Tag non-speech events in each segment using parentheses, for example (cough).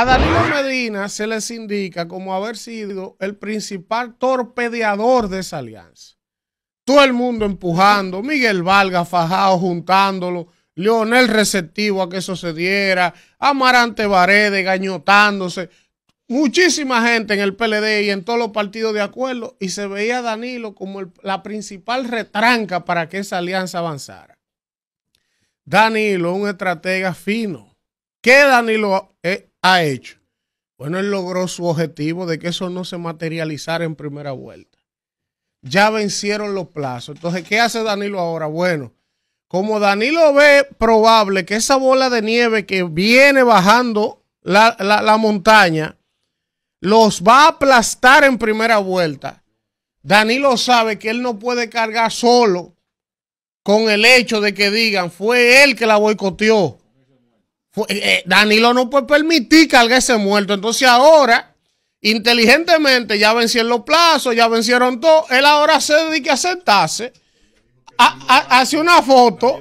A Danilo Medina se les indica como haber sido el principal torpedeador de esa alianza. Todo el mundo empujando, Miguel Valga fajado juntándolo, Leonel receptivo a que eso se diera, Amarante Varede gañotándose, muchísima gente en el PLD y en todos los partidos de acuerdo, y se veía a Danilo como la principal retranca para que esa alianza avanzara. Danilo, un estratega fino qué Danilo ha hecho? Bueno, él logró su objetivo de que eso no se materializara en primera vuelta. Ya vencieron los plazos. Entonces, ¿qué hace Danilo ahora? Bueno, como Danilo ve probable que esa bola de nieve que viene bajando la, montaña los va a aplastar en primera vuelta, Danilo sabe que él no puede cargar solo con el hecho de que digan fue él que la boicoteó. Eh, eh, Danilo no puede permitir que alguien se muerto. Entonces ahora, inteligentemente, ya vencieron los plazos, ya vencieron todo. Él ahora se dedica a sentarse, hace una foto.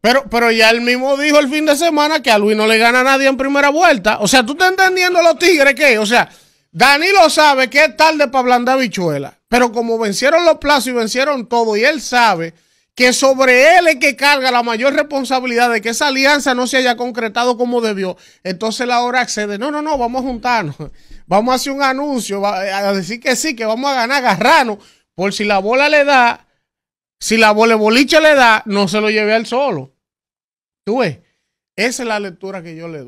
Pero, pero ya él mismo dijo el fin de semana que a Luis no le gana a nadie en primera vuelta. O sea, ¿tú estás entendiendo los tigres que O sea, Danilo sabe que es tarde para ablandar bichuela. Pero como vencieron los plazos y vencieron todo, y él sabe que sobre él es que carga la mayor responsabilidad de que esa alianza no se haya concretado como debió. Entonces la hora accede, no, no, no, vamos a juntarnos, (laughs) vamos a hacer un anuncio, eh, a decir que sí, que vamos a ganar, agarrarnos, por si la bola le da, si la boliche le da, no se lo lleve al solo. Tú ves, esa es la lectura que yo le doy.